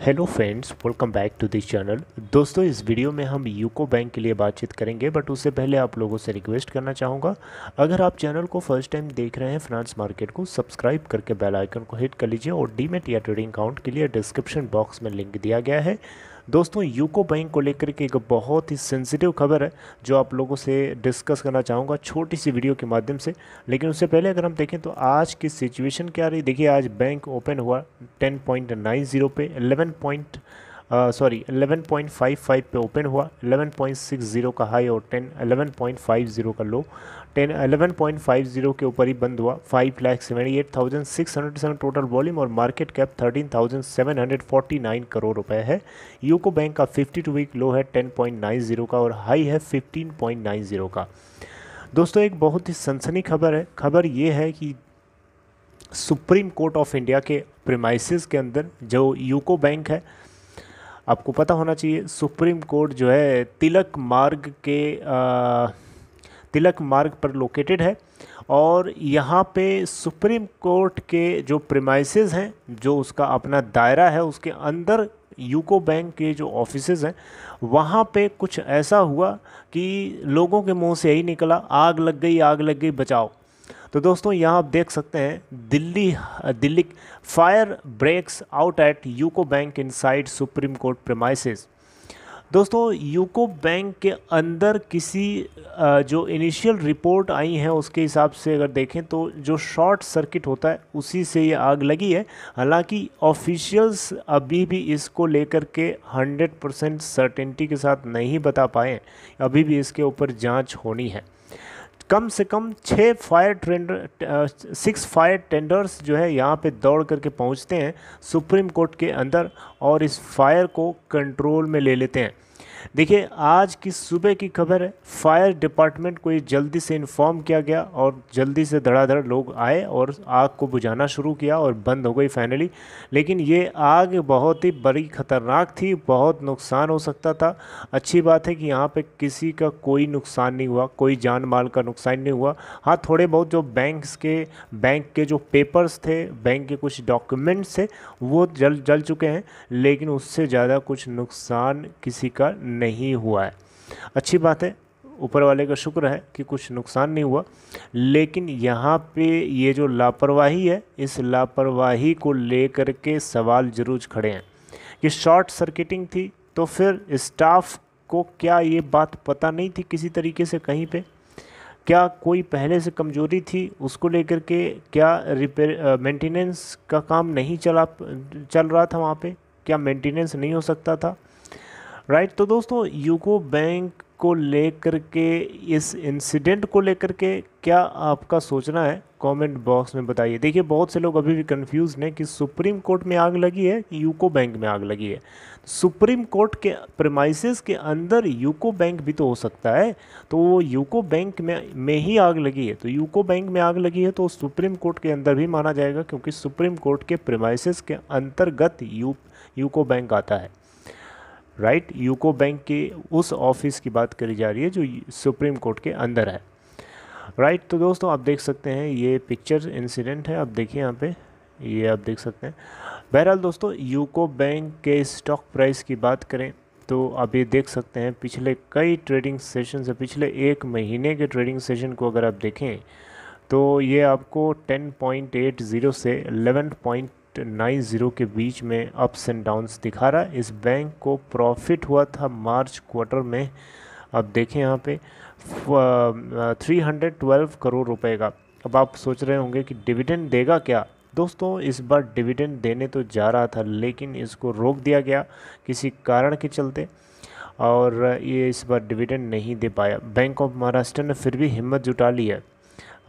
hello friends welcome back to this channel दोस्तों इस video में हम यूको बैंक के लिए बातचीत करेंगे बट उससे पहले आप लोगों से रिक्वेस्ट करना चाहूँगा अगर आप चैनल को फर्स्ट टाइम देख रहे हैं फ्रांस मार्केट को सब्सक्राइब करके बेल आइकन को हिट कर लीजिए और डीमेट या ट्रेडिंग अकाउंट के लिए डिस्क्रिप्शन बॉक्स में लिंक दिया गया है दोस्तों यूको बैंक को लेकर के एक बहुत ही सेंसिटिव खबर है जो आप लोगों से डिस्कस करना चाहूँगा छोटी सी वीडियो के माध्यम से लेकिन उससे पहले अगर हम देखें तो आज की सिचुएशन क्या रही देखिए आज बैंक ओपन हुआ टेन पॉइंट नाइन ज़ीरो पे eleven point sorry point five five पे ओपन हुआ पॉइंट सिक्स जीरो का हाई और टेन पॉइंट फाइव जीरो का low ten point five zero के ऊपर ही बंद हुआ five lakh seventy eight thousand six hundred seven total volume और market cap thirteen thousand seven hundred forty nine crore रुपए है यूको बैंक का फिफ्टी टू वीक लो है टेन पॉइंट नाइन जीरो का और हाई है फिफ्टीन पॉइंट नाइन जीरो का दोस्तों एक बहुत ही सनसनी खबर है खबर ये है कि सुप्रीम कोर्ट ऑफ इंडिया के प्रीमाइसिस के अंदर जो यूको बैंक है आपको पता होना चाहिए सुप्रीम कोर्ट जो है तिलक मार्ग के आ, तिलक मार्ग पर लोकेटेड है और यहाँ पे सुप्रीम कोर्ट के जो प्रेमाइस हैं जो उसका अपना दायरा है उसके अंदर यूको बैंक के जो ऑफिस हैं वहाँ पे कुछ ऐसा हुआ कि लोगों के मुंह से यही निकला आग लग गई आग लग गई बचाओ तो दोस्तों यहाँ आप देख सकते हैं Delhi Delhi fire breaks out at UCO bank inside Supreme Court premises दोस्तों यूको बैंक के अंदर किसी जो इनिशियल रिपोर्ट आई है उसके हिसाब से अगर देखें तो जो शॉर्ट सर्किट होता है उसी से ये आग लगी है हालांकि ऑफिशियल्स अभी भी इसको लेकर के 100 परसेंट सर्टेनिटी के साथ नहीं बता पाए अभी भी इसके ऊपर जांच होनी है कम से कम छः fire tender six fire tenders जो है यहाँ पे दौड़ करके पहुँचते हैं सुप्रीम कोर्ट के अंदर और इस फायर को कंट्रोल में ले लेते हैं देखिए आज की सुबह की खबर है फायर डिपार्टमेंट को ये जल्दी से इन्फॉर्म किया गया और जल्दी से धड़ाधड़ लोग आए और आग को बुझाना शुरू किया और बंद हो गई फाइनली लेकिन ये आग बहुत ही बड़ी ख़तरनाक थी बहुत नुकसान हो सकता था अच्छी बात है कि यहाँ पर किसी का कोई नुकसान नहीं हुआ कोई जान माल का नुकसान नहीं हुआ हाँ थोड़े बहुत जो बैंक के बैंक के जो पेपर्स थे बैंक के कुछ डॉक्यूमेंट्स थे वो जल जल चुके हैं लेकिन उससे ज़्यादा कुछ नुकसान किसी का नहीं हुआ है अच्छी बात है ऊपर वाले का शुक्र है कि कुछ नुकसान नहीं हुआ लेकिन यहाँ पे ये जो लापरवाही है इस लापरवाही को लेकर के सवाल जरूर खड़े हैं कि शॉर्ट सर्किटिंग थी तो फिर स्टाफ को क्या ये बात पता नहीं थी किसी तरीके से कहीं पे क्या कोई पहले से कमजोरी थी उसको लेकर के क्या रिपेयर मेंटेनेंस का काम नहीं चला चल रहा था वहाँ पे क्या मेंटेनेंस नहीं हो सकता था राइट तो दोस्तों यूको बैंक को लेकर के इस इंसिडेंट को लेकर के क्या आपका सोचना है कमेंट बॉक्स में बताइए देखिए बहुत से लोग अभी भी कंफ्यूज हैं कि सुप्रीम कोर्ट में आग लगी है कि यूको बैंक में आग लगी है सुप्रीम कोर्ट के प्रमाइसिस के अंदर यूको बैंक भी तो हो सकता है तो वो यूको बैंक में में ही आग लगी है तो यूको बैंक में आग लगी है तो सुप्रीम कोर्ट के अंदर भी माना जाएगा क्योंकि सुप्रीम कोर्ट के प्रमाइसिस के अंतर्गत यू यूको बैंक आता है राइट यूको बैंक के उस ऑफिस की बात करी जा रही है जो सुप्रीम कोर्ट के अंदर है राइट right, तो दोस्तों आप देख सकते हैं ये पिक्चर इंसिडेंट है आप देखिए यहाँ पे ये आप देख सकते हैं बहरहाल दोस्तों यूको बैंक के स्टॉक प्राइस की बात करें तो आप ये देख सकते हैं पिछले कई ट्रेडिंग सेशन से पिछले एक महीने के ट्रेडिंग सेशन को अगर आप देखें तो ये आपको 10.80 से 11.20 नाइन ज़ीरो के बीच में अप्स एंड डाउन्स दिखा रहा है इस बैंक को प्रॉफिट हुआ था मार्च क्वार्टर में अब देखें यहाँ पे थ्री हंड्रेड ट्वेल्व करोड़ रुपए का अब आप सोच रहे होंगे कि डिविडेंड देगा क्या दोस्तों इस बार डिविडेंड देने तो जा रहा था लेकिन इसको रोक दिया गया किसी कारण के चलते और ये इस बार डिविडेंड नहीं दे पाया बैंक ऑफ महाराष्ट्र ने फिर भी हिम्मत जुटा ली है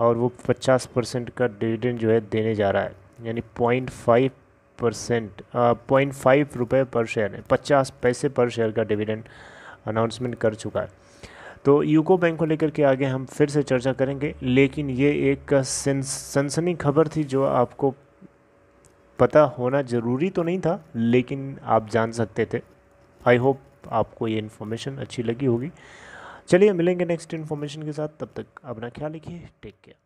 और वो 50 परसेंट का डिविडेंड जो है देने जा रहा है यानी point five percent point five रुपये पर शेयर है पचास पैसे पर शेयर का डिविडेंड अनाउंसमेंट कर चुका है तो यूको बैंक को लेकर के आगे हम फिर से चर्चा करेंगे लेकिन ये एक सनसनी खबर थी जो आपको पता होना ज़रूरी तो नहीं था लेकिन आप जान सकते थे आई होप आपको ये इन्फॉर्मेशन अच्छी लगी होगी चलिए मिलेंगे नेक्स्ट इन्फॉर्मेशन के साथ तब तक अपना ख्याल रखिए टेक केयर